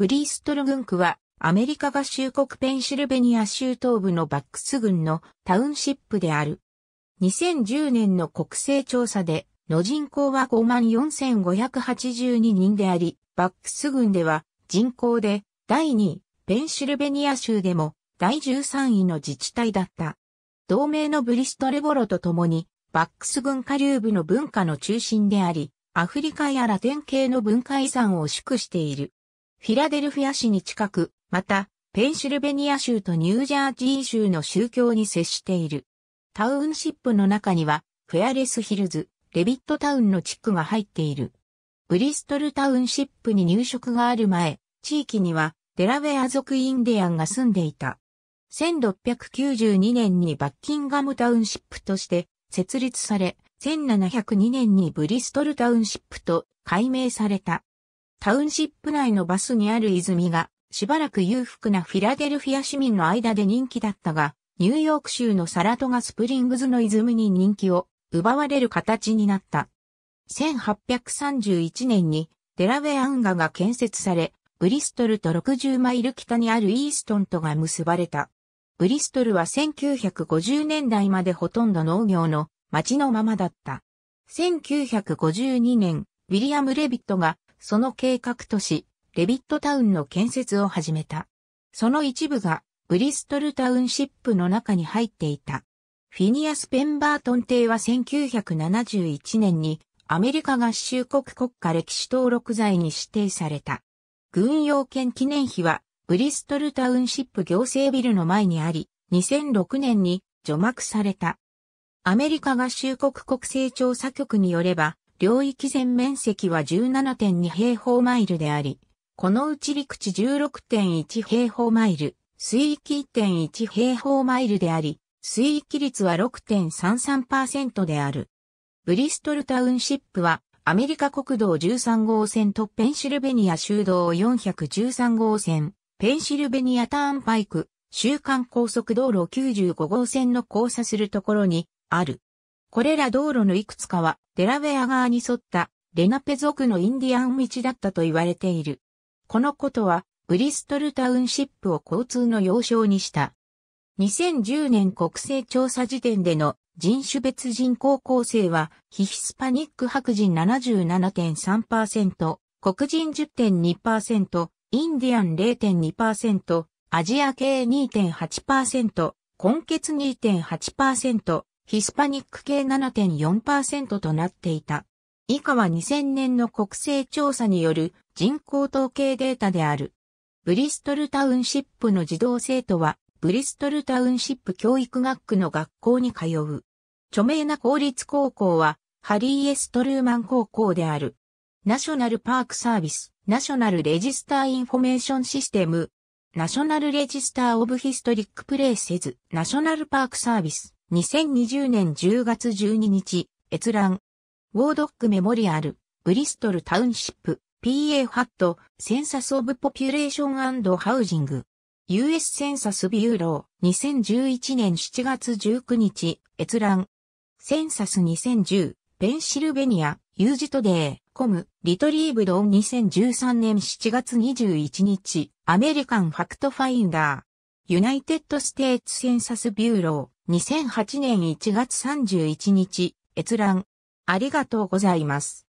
ブリーストル軍区は、アメリカ合衆国ペンシルベニア州東部のバックス郡のタウンシップである。2010年の国勢調査で、の人口は54,582人であり、バックス郡では人口で第2位、ペンシルベニア州でも第13位の自治体だった。同盟のブリストレボロと共に、バックス郡下流部の文化の中心であり、アフリカやラテン系の文化遺産を祝している。フィラデルフィア市に近く、また、ペンシルベニア州とニュージャージー州の宗教に接している。タウンシップの中には、フェアレスヒルズ、レビットタウンの地区が入っている。ブリストルタウンシップに入植がある前、地域にはデラウェア族インディアンが住んでいた。1692年にバッキンガムタウンシップとして設立され、1702年にブリストルタウンシップと改名された。タウンシップ内のバスにある泉が、しばらく裕福なフィラデルフィア市民の間で人気だったが、ニューヨーク州のサラトガスプリングズの泉に人気を奪われる形になった。1831年にデラウェア運河が建設され、ブリストルと60マイル北にあるイーストンとが結ばれた。ブリストルは1950年代までほとんど農業の町のままだった。1952年、ウィリアム・レビットがその計画都市、レビットタウンの建設を始めた。その一部が、ブリストルタウンシップの中に入っていた。フィニアス・ペンバートン邸は1971年にアメリカ合衆国国家歴史登録罪に指定された。軍用権記念碑はブリストルタウンシップ行政ビルの前にあり、2006年に除幕された。アメリカ合衆国国政調査局によれば、領域全面積は17.2平方マイルであり、このうち陸地16.1平方マイル、水域1.1平方マイルであり、水域率は6.33%である。ブリストルタウンシップは、アメリカ国道13号線とペンシルベニア州道413号線、ペンシルベニアターンパイク、週間高速道路95号線の交差するところにある。これら道路のいくつかは、デラウェア側に沿った、レナペ族のインディアン道だったと言われている。このことは、ブリストルタウンシップを交通の要衝にした。2010年国勢調査時点での人種別人口構成は、ヒヒスパニック白人77.3%、黒人10.2%、インディアン0.2%、アジア系2.8%、根血2.8%、ヒスパニック系7.4%となっていた。以下は2000年の国勢調査による人口統計データである。ブリストルタウンシップの児童生徒は、ブリストルタウンシップ教育学区の学校に通う。著名な公立高校は、ハリー・エストルーマン高校である。ナショナルパークサービス、ナショナルレジスターインフォメーションシステム、ナショナルレジスターオブヒストリックプレイセズ、ナショナルパークサービス、2020年10月12日、閲覧。ウォードックメモリアル、ブリストルタウンシップ、PA ァット、センサスオブポピュレーションハウジング。US センサスビューロー、2011年7月19日、閲覧。センサス2010、ペンシルベニア、ユージトデー、コム、リトリーブドン2013年7月21日、アメリカンファクトファインダー。ユナイテッドステーツセンサスビューロー。2008年1月31日、閲覧。ありがとうございます。